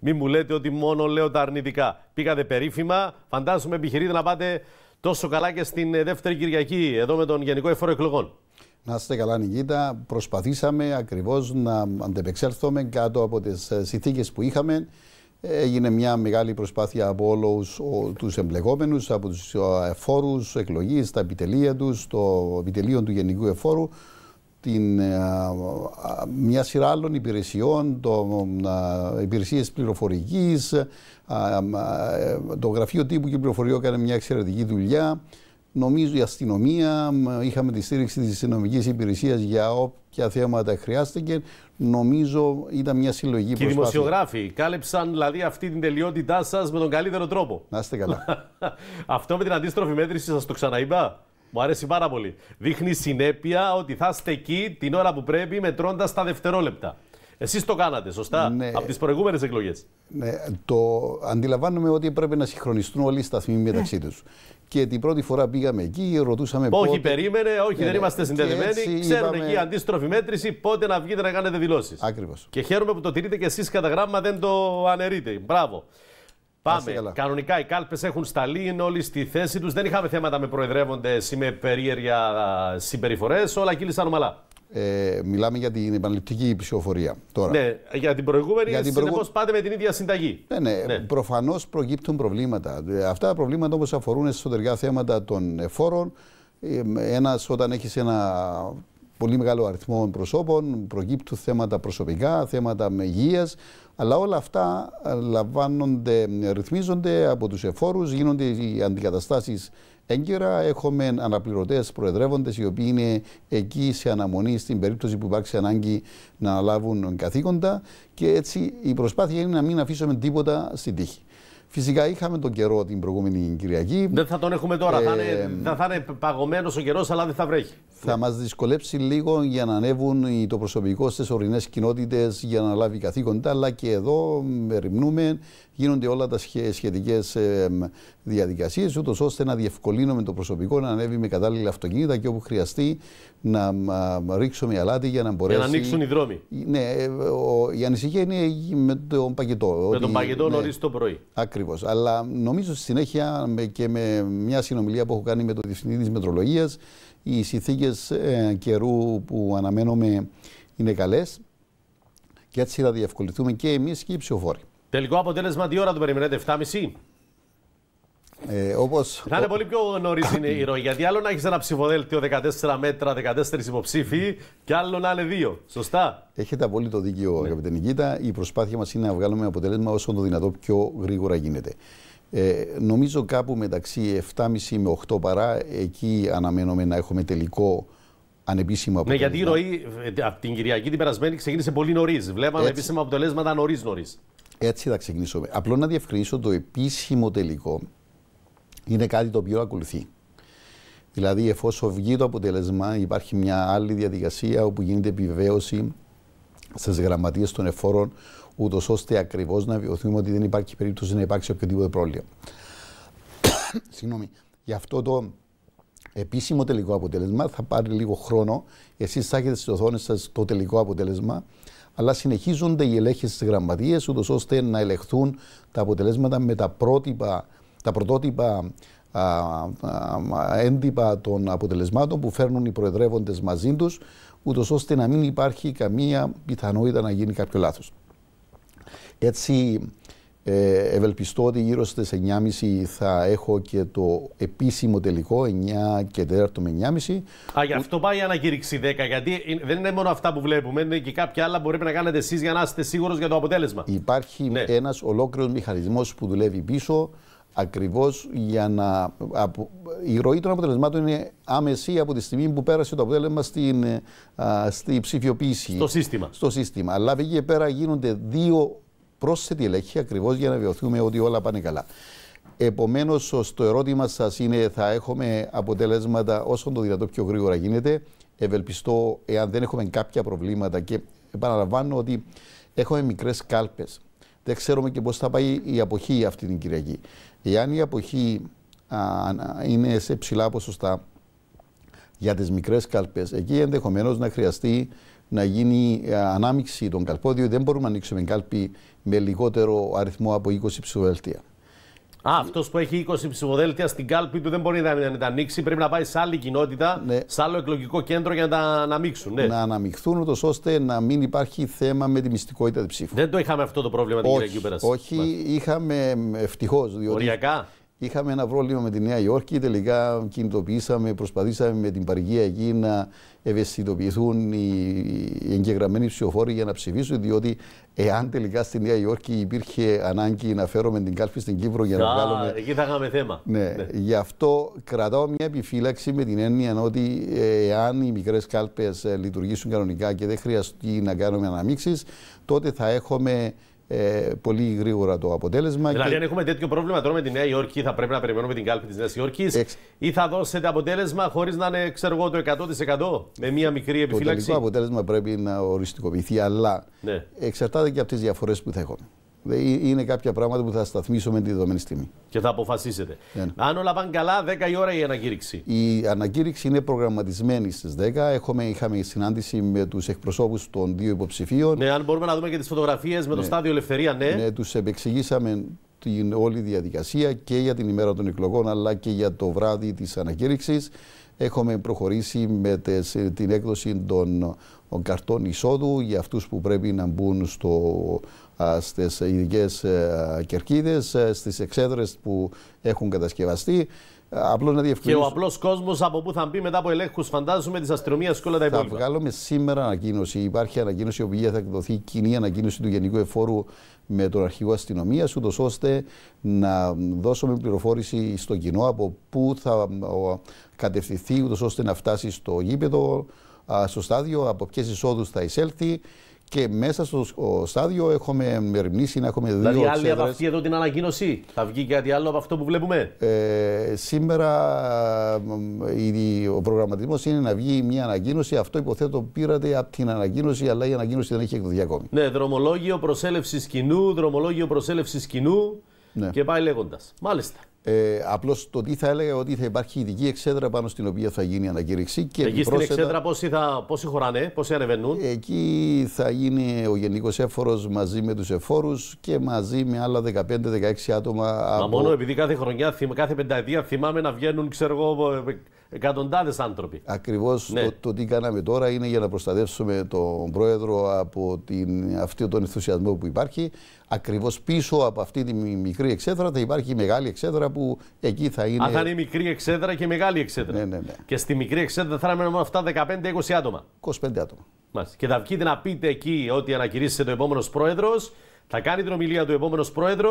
Μην μου λέτε ότι μόνο λέω τα αρνητικά. Πήγατε περίφημα. Φαντάζομαι επιχειρείτε να πάτε τόσο καλά και στην ε, δεύτερη Κυριακή, εδώ με τον Γενικό Εφόρο Εκλογών. Να είστε καλά, Νικήτα. Προσπαθήσαμε ακριβώς να αντεπεξέλθουμε κάτω από τις ε, συνθήκες που είχαμε. Έγινε μια μεγάλη προσπάθεια από όλους τους εμπλεκόμενους, από τους ε, εφόρους εκλογής, τα επιτελεία τους, το επιτελείο του Γενικού Εφόρου, την, ε, μια σειρά άλλων υπηρεσιών, υπηρεσίε υπηρεσίες πληροφορικής, το γραφείο τύπου και πληροφοριό έκανε μια εξαιρετική δουλειά. Νομίζω η αστυνομία, είχαμε τη στήριξη της αστυνομικής υπηρεσίας για όποια θέματα χρειάστηκε. Νομίζω ήταν μια συλλογική προσπάθεια. Και οι δημοσιογράφοι κάλεψαν δηλαδή αυτή την τελειότητά σας με τον καλύτερο τρόπο. Να είστε καλά. Αυτό με την αντίστροφη μέτρηση σας το ξαναείπα. Μου αρέσει πάρα πολύ. Δείχνει συνέπεια ότι θα είστε εκεί την ώρα που πρέπει, μετρώντας τα δευτερόλεπτα. Εσείς το κάνατε, σωστά, ναι. από τις προηγούμενες εκλογές. Ναι, το αντιλαμβάνομαι ότι πρέπει να συγχρονιστούν όλοι οι σταθμοί μεταξύ ναι. τους. Και την πρώτη φορά πήγαμε εκεί, ρωτούσαμε πότε. Όχι, περίμενε, όχι, ναι, δεν είμαστε συνδεδεμένοι. Ξέρουν είπαμε... εκεί αντίστροφη μέτρηση πότε να βγείτε να κάνετε δηλώσεις. Ακριβώς. Και χαίρομαι που το τηρείτε και εσείς κατά γράμμα δεν το αναιρείτε. Μπράβο. Πάμε. Κανονικά οι κάλπες έχουν σταλεί, είναι όλοι στη θέση τους. Δεν είχαμε θέματα με προεδρεύοντες ή με περίεργα συμπεριφορές. Όλα κύλησαν ομαλά. Ε, μιλάμε για την επαναληπτική ψηφοφορία τώρα. Ναι, για την προηγούμενη, συνεχώ πάτε με την ίδια συνταγή. Ναι, ναι, ναι. προφανώς προκύπτουν προβλήματα. Ε, αυτά τα προβλήματα όμω αφορούν εσωτερικά θέματα των φόρων. Ε, ένας, όταν έχεις ένα πολύ μεγάλο αριθμό προσώπων, προκύπτουν θέματα προσωπικά, θέματα υγείας. Αλλά όλα αυτά λαμβάνονται, ρυθμίζονται από τους εφόρους, γίνονται οι αντικαταστάσεις έγκαιρα. Έχουμε αναπληρωτές προεδρεύοντες, οι οποίοι είναι εκεί σε αναμονή στην περίπτωση που υπάρξει ανάγκη να αναλάβουν καθήκοντα. Και έτσι η προσπάθεια είναι να μην αφήσουμε τίποτα στην τύχη. Φυσικά είχαμε τον καιρό την προηγούμενη Κυριακή. Δεν θα τον έχουμε τώρα. θα, είναι, είναι παγωμένος ο καιρός, αλλά δεν θα βρέχει. Θα μας δυσκολέψει λίγο για να ανέβουν το προσωπικό στις ορεινές κοινότητες για να λάβει καθήκοντα. Αλλά και εδώ μεριμνούμε γίνονται όλα τα σχετικέ διαδικασίες, ούτως ώστε να διευκολύνουμε το προσωπικό να ανέβει με κατάλληλα αυτοκίνητα και όπου χρειαστεί να ρίξουμε αλάτι για να μπορέσει. Για να ανοίξουν οι δρόμοι. Ναι, ε, η ανησυχία είναι με τον πακετό. Με τον πακετό νωρί ναι. το πρωί. Ακριβώς. Αλλά νομίζω στη συνέχεια και με μια συνομιλία που έχω κάνει με το Διευθυντή της Μετρολογίας, οι συνθήκες ε, καιρού που αναμένουμε είναι καλές. Και έτσι θα διευκολυνθούμε και εμείς και οι ψηφοφόροι. Τελικό αποτέλεσμα τι ώρα το περιμένετε, 7.30. Ε, όπως... Θα είναι πολύ πιο νωρίς η ροή. Γιατί άλλο να έχεις ένα ψηφοδέλτιο 14 μέτρα, 14 υποψήφοι και άλλο να είναι δύο. Σωστά. Έχετε απόλυτο δίκιο, ναι. αγαπητέ Νικήτα. Η προσπάθεια μας είναι να βγάλουμε αποτέλεσμα όσο το δυνατό πιο γρήγορα γίνεται. Ε, νομίζω κάπου μεταξύ 7,5 με 8 παρά εκεί αναμένουμε να έχουμε τελικό ανεπίσημο αποτέλεσμα. Ναι, γιατί η ροή ε, από την Κυριακή την περασμένη ξεκίνησε πολύ νωρίς. Βλέπαμε επίσημα αποτελέσματα νωρίς νωρίς. Έτσι θα ξεκινήσουμε. Απλώ να διευκρινίσω το επίσημο τελικό είναι κάτι το οποίο ακολουθεί. Δηλαδή, εφόσον βγει το αποτέλεσμα, υπάρχει μια άλλη διαδικασία όπου γίνεται επιβεβαίωση στις γραμματείες των εφόρων, ούτως ώστε ακριβώς να βιωθούμε ότι δεν υπάρχει περίπτωση να υπάρξει οποιοδήποτε πρόβλημα. Συγγνώμη. Γι' αυτό το επίσημο τελικό αποτέλεσμα θα πάρει λίγο χρόνο. Εσείς θα έχετε στις οθόνες σας το τελικό αποτέλεσμα αλλά συνεχίζονται οι ελέγχες στις γραμματείες, ούτως ώστε να ελεγχθούν τα αποτελέσματα με τα πρότυπα, τα πρωτότυπα α, έντυπα των αποτελεσμάτων που φέρνουν οι προεδρεύοντες μαζί τους, ούτως ώστε να μην υπάρχει καμία πιθανότητα να γίνει κάποιο λάθος. Έτσι, ε, ευελπιστώ ότι γύρω στις 9.30 θα έχω και το επίσημο τελικό, 9 και 4 με 9.30. Α, γι' αυτό πάει η ανακήρυξη 10, γιατί δεν είναι μόνο αυτά που βλέπουμε, είναι και κάποια άλλα που μπορείτε να κάνετε εσείς για να είστε σίγουρος για το αποτέλεσμα. Υπάρχει ναι. ένας ολόκληρος μηχανισμός που δουλεύει πίσω, ακριβώς για να... Η ροή των αποτελεσμάτων είναι άμεση από τη στιγμή που πέρασε το αποτέλεσμα στην, ε, ψηφιοποίηση. Στο σύστημα. Στο σύστημα. Αλλά βγήκε πέρα γίνονται δύο πρόσθετη ελέγχη ακριβώς για να βεβαιωθούμε ότι όλα πάνε καλά. Επομένως, το ερώτημα σας είναι θα έχουμε αποτελέσματα όσο το δυνατόν πιο γρήγορα γίνεται. Ευελπιστώ, εάν δεν έχουμε κάποια προβλήματα και επαναλαμβάνω ότι έχουμε μικρές κάλπες. Δεν ξέρουμε και πώς θα πάει η αποχή αυτή την Κυριακή. Εάν η αποχή είναι σε ψηλά ποσοστά για τις μικρές κάλπες, εκεί ενδεχομένως να χρειαστεί να γίνει ε, ανάμειξη των Διότι Δεν μπορούμε να ανοίξουμε κάλπη με λιγότερο αριθμό από 20 ψηφοδέλτια. Α, αυτός που έχει 20 ψηφοδέλτια στην κάλπη του δεν μπορεί να, τα ανοίξει. Πρέπει να πάει σε άλλη κοινότητα, ναι. σε άλλο εκλογικό κέντρο για να τα αναμίξουν. Ναι. Να αναμειχθούν, ούτως ώστε να μην υπάρχει θέμα με τη μυστικότητα της ψήφου. Δεν το είχαμε αυτό το πρόβλημα την Κυριακή Όχι, είχαμε ευτυχώ. Οριακά. Είχαμε ένα πρόβλημα με τη Νέα Υόρκη, τελικά κινητοποιήσαμε, προσπαθήσαμε με την παργία εκεί να ευαισθητοποιηθούν οι εγγεγραμμένοι ψηφοφόροι για να ψηφίσουν, διότι εάν τελικά στη Νέα Υόρκη υπήρχε ανάγκη να φέρουμε την κάλπη στην Κύπρο για να βγάλουμε... Εκεί θα είχαμε θέμα. Ναι. ναι. Γι' αυτό κρατάω μια επιφύλαξη με την έννοια ότι ε, εάν οι μικρές κάλπες ε, λειτουργήσουν κανονικά και δεν χρειαστεί να κάνουμε αναμίξεις, τότε θα έχουμε ε, πολύ γρήγορα το αποτέλεσμα. Δηλαδή, και... αν έχουμε τέτοιο πρόβλημα τώρα με τη Νέα Υόρκη, θα πρέπει να περιμένουμε την κάλπη της Νέας Υόρκης ή θα δώσετε αποτέλεσμα χωρίς να είναι ξέρω το 100% με μία μικρή επιφύλαξη. Το αποτέλεσμα πρέπει να οριστικοποιηθεί, αλλά ναι. εξαρτάται και από τις διαφορές που θα έχουμε είναι κάποια πράγματα που θα σταθμίσω με τη δεδομένη στιγμή. Και θα αποφασίσετε. Ναι, ναι. Αν όλα πάνε καλά, 10 η ώρα η ανακήρυξη. Η ανακήρυξη είναι προγραμματισμένη στις 10. Έχουμε, είχαμε συνάντηση με τους εκπροσώπους των δύο υποψηφίων. Ναι, αν μπορούμε να δούμε και τις φωτογραφίες με το ναι. στάδιο Ελευθερία, ναι. Ναι, τους επεξηγήσαμε την όλη διαδικασία και για την ημέρα των εκλογών αλλά και για το βράδυ της ανακήρυξης. Έχουμε προχωρήσει με ε, την έκδοση των ε, καρτών εισόδου για αυτούς που πρέπει να μπουν στο, ε, στις ειδικές κερκίδες, στις εξέδρες που έχουν κατασκευαστεί. Ε, Απλώς να διευκρινίσω. Και ο απλός κόσμος από πού θα μπει μετά από ελέγχους, φαντάζομαι, της αστυνομίας και όλα τα υπόλοιπα. Θα βγάλουμε σήμερα ανακοίνωση. Υπάρχει ανακοίνωση η οποία θα εκδοθεί κοινή ανακοίνωση του Γενικού Εφόρου με τον Αρχηγό Αστυνομίας, ούτως ώστε να δώσουμε πληροφόρηση στο κοινό από πού θα κατευθυνθεί, ούτως ώστε να φτάσει στο γήπεδο, στο στάδιο, από ποιες εισόδους θα εισέλθει και μέσα στο στάδιο έχουμε μεριμνήσει να έχουμε δηλαδή, δύο Δηλαδή άλλη από αυτή εδώ την ανακοίνωση θα βγει κάτι άλλο από αυτό που βλέπουμε. Ε, σήμερα ο προγραμματισμός είναι να βγει μια ανακοίνωση. Αυτό υποθέτω πήρατε από την ανακοίνωση αλλά η ανακοίνωση δεν έχει εκδοθεί ακόμη. Ναι, δρομολόγιο προσέλευσης κοινού, δρομολόγιο προσέλευσης κοινού ναι. και πάει λέγοντας. Μάλιστα. Ε, Απλώς το τι θα έλεγα ότι θα υπάρχει ειδική εξέδρα πάνω στην οποία θα γίνει η ανακήρυξη. Και εκεί στην εξέδρα πόσοι, θα, πόσοι χωράνε, πόσοι ανεβαίνουν. Εκεί θα γίνει ο Γενικός Έφορος μαζί με τους εφόρους και μαζί με άλλα 15-16 άτομα. Μα μόνο επειδή κάθε χρονιά, κάθε πενταετία θυμάμαι να βγαίνουν, ξέρω εγώ, ε, εκατοντάδες άνθρωποι. Ακριβώς ναι. το, το, τι κάναμε τώρα είναι για να προστατεύσουμε τον πρόεδρο από την, αυτή τον ενθουσιασμό που υπάρχει. Ακριβώς πίσω από αυτή τη μικρή εξέδρα θα υπάρχει μεγάλη εξέδρα που εκεί θα είναι. Αν θα είναι μικρή εξέδρα και μεγάλη εξέδρα. Ναι, ναι, ναι. Και στη μικρή εξέδρα θα είναι μόνο αυτά 15-20 άτομα. 25 άτομα. Μας. Και θα βγείτε να πείτε εκεί ότι ανακηρύσσετε το επόμενος πρόεδρος, θα κάνει την ομιλία του επόμενος πρόεδρος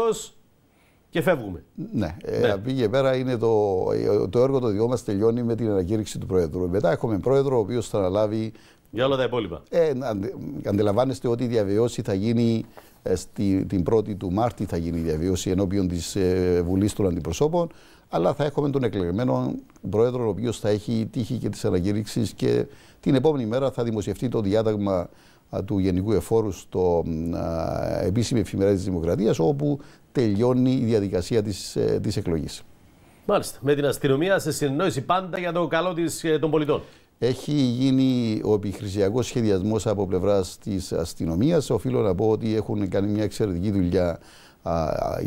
και φεύγουμε. Ναι, πήγε ναι. πέρα είναι το, ε, το έργο το δικό μας τελειώνει με την ανακήρυξη του Προέδρου. Μετά έχουμε πρόεδρο ο οποίος θα αναλάβει. Για όλα τα υπόλοιπα. Ε, αντι, αντιλαμβάνεστε ότι η διαβεβαίωση θα γίνει ε, στη, την 1η του Μάρτη θα γίνει η διαβίωση ενώπιον της ε, Βουλής των Αντιπροσώπων. Αλλά θα έχουμε τον εκλεγμένο πρόεδρο, ο οποίος θα έχει τύχη και τη ανακήρυξη και την επόμενη μέρα θα δημοσιευτεί το διάταγμα του Γενικού Εφόρου στο επίσημη εφημερίδα της Δημοκρατίας, όπου τελειώνει η διαδικασία της ε, εκλογής. Μάλιστα. Με την αστυνομία σε συνεννόηση πάντα για το καλό της, ε, των πολιτών. Έχει γίνει ο επιχειρησιακός σχεδιασμός από πλευράς της αστυνομίας. Οφείλω να πω ότι έχουν κάνει μια εξαιρετική δουλειά.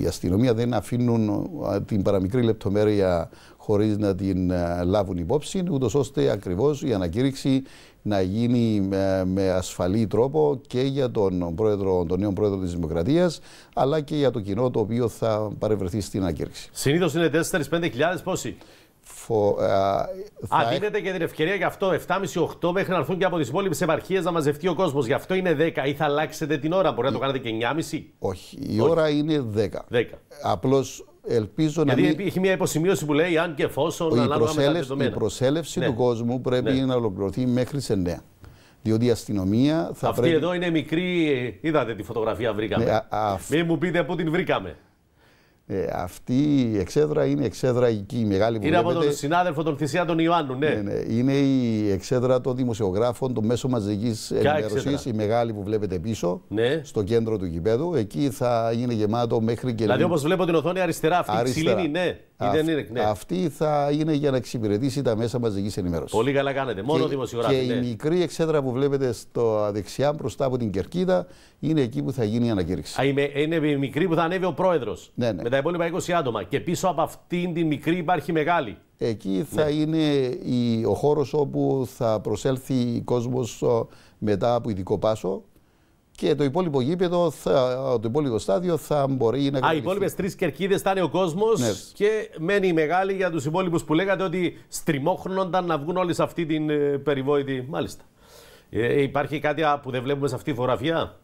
Η αστυνομία δεν αφήνουν την παραμικρή λεπτομέρεια χωρίς να την λάβουν υπόψη, ούτως ώστε ακριβώς η ανακήρυξη να γίνει ε, με ασφαλή τρόπο και για τον, πρόεδρο, τον νέο πρόεδρο της Δημοκρατίας, αλλά και για το κοινό το οποίο θα παρευρεθεί στην ανακήρυξη. Συνήθως είναι 4-5 χιλιάδες πόσοι. Φο, ε, α, δίνετε και την ευκαιρία γι' αυτό. 7,5-8 μέχρι να έρθουν και από τις υπόλοιπες επαρχίες να μαζευτεί ο κόσμος. Γι' αυτό είναι 10. Ή θα αλλάξετε την ώρα. Μπορεί να το κάνετε και 9,5. Όχι, η ώρα είναι 10. 10. Απλώς ελπίζω να μην... έχει μια υποσημείωση που λέει αν και εφόσον η προσέλευση, η προσέλευση του ναι. κόσμου πρέπει ναι. να ολοκληρωθεί μέχρι σε 9. Διότι η αστυνομία θα Αυτή εδώ είναι μικρή, είδατε τη φωτογραφία βρήκαμε. Ναι, μην μου πείτε πού την βρήκαμε. Ε, αυτή η εξέδρα είναι η εξέδρα εκεί, η μεγάλη που Είναι βλέπετε, από τον συνάδελφο των Θησιάτων Ιωάννου, ναι. Ναι, ναι. Είναι η εξέδρα των δημοσιογράφων, των μέσων μαζική ενημέρωση, η μεγάλη που βλέπετε πίσω, ναι. στο κέντρο του γηπέδου. Εκεί θα είναι γεμάτο μέχρι και. Δηλαδή, όπως βλέπω την οθόνη αριστερά, αυτή η ξυλίνη, ναι. Ναι. Αυτή θα είναι για να εξυπηρετήσει τα μέσα μαζικής ενημέρωσης. Πολύ καλά κάνετε. Μόνο και, δημοσιογράφοι. Και η ναι. μικρή εξέδρα που βλέπετε στο δεξιά μπροστά από την κερκίδα είναι εκεί που θα γίνει η ανακήρυξη. Α, είναι η μικρή που θα ανέβει ο πρόεδρος. Ναι, ναι. Με τα υπόλοιπα 20 άτομα. Και πίσω από αυτήν την μικρή υπάρχει μεγάλη. Εκεί ναι. θα είναι η, ο χώρος όπου θα προσέλθει ο κόσμο μετά από ειδικό πάσο και το υπόλοιπο γήπεδο, το υπόλοιπο στάδιο θα μπορεί να. Α, οι υπόλοιπες τρεις κερκίδες θα είναι ο κόσμος ναι. και μένει η μεγάλη για τους υπόλοιπους που λέγατε ότι στριμώχνονταν να βγουν όλοι σε αυτή την ε, περιβόητη. Μάλιστα. Ε, υπάρχει κάτι που δεν βλέπουμε σε αυτή τη φωτογραφία.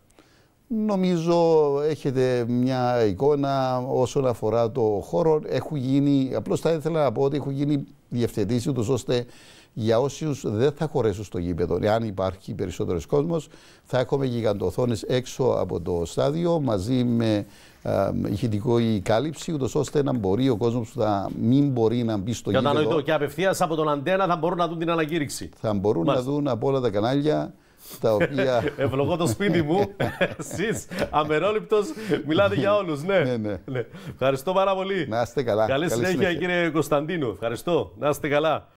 Νομίζω έχετε μια εικόνα όσον αφορά το χώρο. Έχουν γίνει, απλώς θα ήθελα να πω ότι έχουν γίνει διευθετήσεις ώστε για όσους δεν θα χωρέσουν στο γήπεδο. αν υπάρχει περισσότερος κόσμος, θα έχουμε γιγαντοθόνες έξω από το στάδιο μαζί με ε, ηχητική κάλυψη, ούτως ώστε να μπορεί ο κόσμος που θα μην μπορεί να μπει στο Κατανοητό. Και απευθείας από τον αντένα θα μπορούν να δουν την ανακήρυξη. Θα μπορούν να δουν από όλα τα κανάλια τα οποία. Ευλογώ το σπίτι μου. Εσείς αμερόληπτος μιλάτε για όλους. Ναι. Ναι, ναι. ναι, Ευχαριστώ πάρα πολύ. Να είστε καλά. Καλή, Καλή συνέχεια, συνέχεια, κύριε Κωνσταντίνου. Ευχαριστώ. Να είστε καλά.